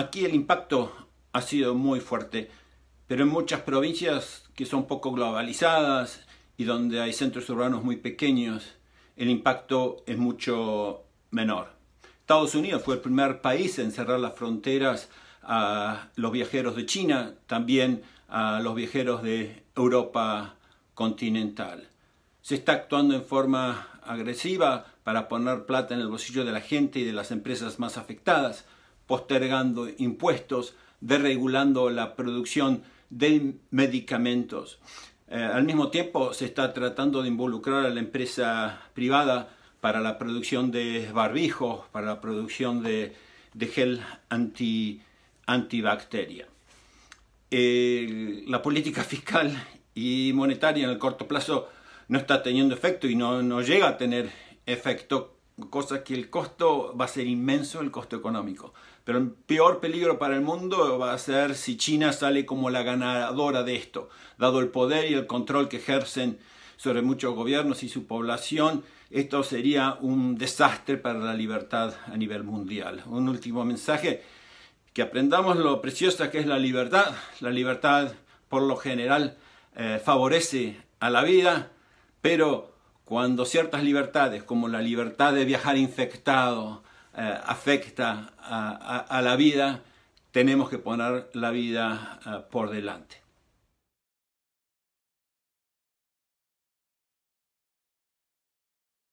Aquí el impacto ha sido muy fuerte, pero en muchas provincias que son poco globalizadas y donde hay centros urbanos muy pequeños, el impacto es mucho menor. Estados Unidos fue el primer país en cerrar las fronteras a los viajeros de China, también a los viajeros de Europa continental. Se está actuando en forma agresiva para poner plata en el bolsillo de la gente y de las empresas más afectadas, postergando impuestos, deregulando la producción de medicamentos. Eh, al mismo tiempo se está tratando de involucrar a la empresa privada para la producción de barbijos, para la producción de, gel anti, antibacteria. Eh, la política fiscal y monetaria en el corto plazo no está teniendo efecto y no, no llega a tener efecto cosa que el costo va a ser inmenso, el costo económico. Pero el peor peligro para el mundo va a ser si China sale como la ganadora de esto, dado el poder y el control que ejercen sobre muchos gobiernos y su población. Esto sería un desastre para la libertad a nivel mundial. Un último mensaje, que aprendamos lo preciosa que es la libertad. La libertad, por lo general, eh, favorece a la vida, pero cuando ciertas libertades, como la libertad de viajar infectado, eh, afecta a, la vida, tenemos que poner la vida eh, por delante.